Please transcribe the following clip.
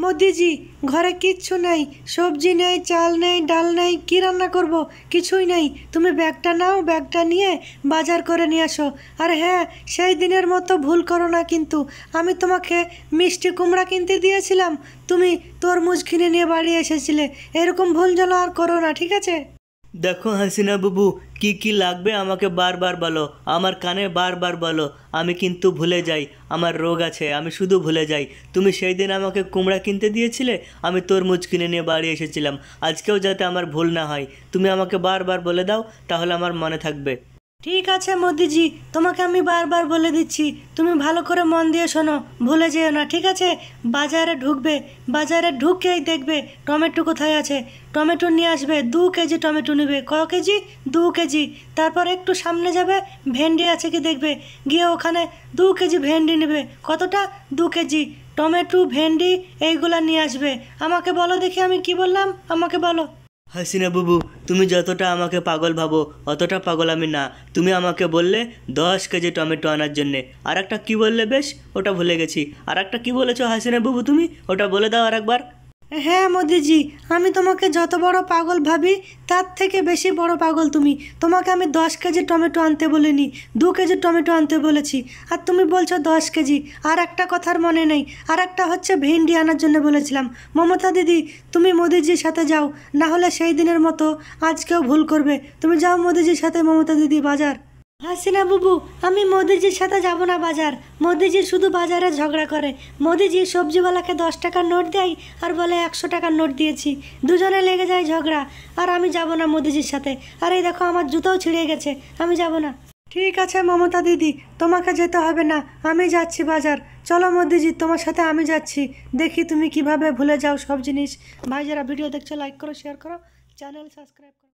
মোদিজি ঘরে কিচ্ছু নাই সবজি নেই চাল নেই ডাল নেই কি রান্না করব কিছুই নাই তুমি ব্যাগটা নাও ব্যাগটা নিয়ে বাজার করে নিয়ে আসো আর হ্যাঁ সেই দিনের মতো ভুল করো না কিন্তু আমি তোমাকে মিষ্টি কুমড়া কিনতে দিয়েছিলাম তুমি মুজ কিনে নিয়ে বাড়ি এসেছিলে এরকম ভুল যেন আর করো না ঠিক আছে দেখো হাসিনা বাবু কি কি লাগবে আমাকে বারবার বলো আমার কানে বারবার বলো আমি কিন্তু ভুলে যাই আমার রোগ আছে আমি শুধু ভুলে যাই তুমি সেই দিন আমাকে কুমড়া কিনতে দিয়েছিলে আমি তরমুজ কিনে নিয়ে বাড়ি এসেছিলাম আজকেও যাতে আমার ভুল না হয় তুমি আমাকে বারবার বলে দাও তাহলে আমার মনে থাকবে ঠিক আছে মোদিজি তোমাকে আমি বারবার বলে দিচ্ছি তুমি ভালো করে মন দিয়ে শোনো ভুলে যেও না ঠিক আছে বাজারে ঢুকবে বাজারে ঢুকেই দেখবে টমেটো কোথায় আছে টমেটো নিয়ে আসবে দু কেজি টমেটো নেবে ক কেজি দু কেজি তারপর একটু সামনে যাবে ভেন্ডি আছে কি দেখবে গিয়ে ওখানে দু কেজি ভেন্ডি নেবে কতটা দু কেজি টমেটো ভেন্ডি এইগুলা নিয়ে আসবে আমাকে বলো দেখি আমি কি বললাম আমাকে বলো হাসিনা বুবু তুমি যতটা আমাকে পাগল ভাবো অতটা পাগল আমি না তুমি আমাকে বললে দশ কেজি টমেটো আনার জন্যে আর একটা কী বললে বেশ ওটা ভুলে গেছি আর একটা কী বলেছো হাসিনা বুবু তুমি ওটা বলে দাও আর একবার হ্যাঁ মোদিজি আমি তোমাকে যত বড় পাগল ভাবি তার থেকে বেশি বড় পাগল তুমি তোমাকে আমি দশ কেজি টমেটো আনতে বলিনি দু কেজি টমেটো আনতে বলেছি আর তুমি বলছো দশ কেজি আর একটা কথার মনে নেই আর একটা হচ্ছে ভেন্ডি আনার জন্য বলেছিলাম মমতা দিদি তুমি মোদিজির সাথে যাও না হলে সেই দিনের মতো আজকেও ভুল করবে তুমি যাও মোদিজির সাথে মমতা দিদি বাজার হাসিনা বুবু আমি মোদিজির সাথে যাব না বাজার মোদিজি শুধু বাজারে ঝগড়া করে মোদিজি সবজিওয়ালাকে দশ টাকার নোট দেয় আর বলে একশো টাকার নোট দিয়েছি দুজনে লেগে যায় ঝগড়া আর আমি যাব না মোদিজির সাথে আর এই দেখো আমার জুতোও ছিঁড়ে গেছে আমি যাব না ঠিক আছে মমতা দিদি তোমাকে যেতে হবে না আমি যাচ্ছি বাজার চলো মোদিজি তোমার সাথে আমি যাচ্ছি দেখি তুমি কিভাবে ভুলে যাও সব জিনিস ভাই যারা ভিডিও দেখছো লাইক করো শেয়ার করো চ্যানেল সাবস্ক্রাইব করো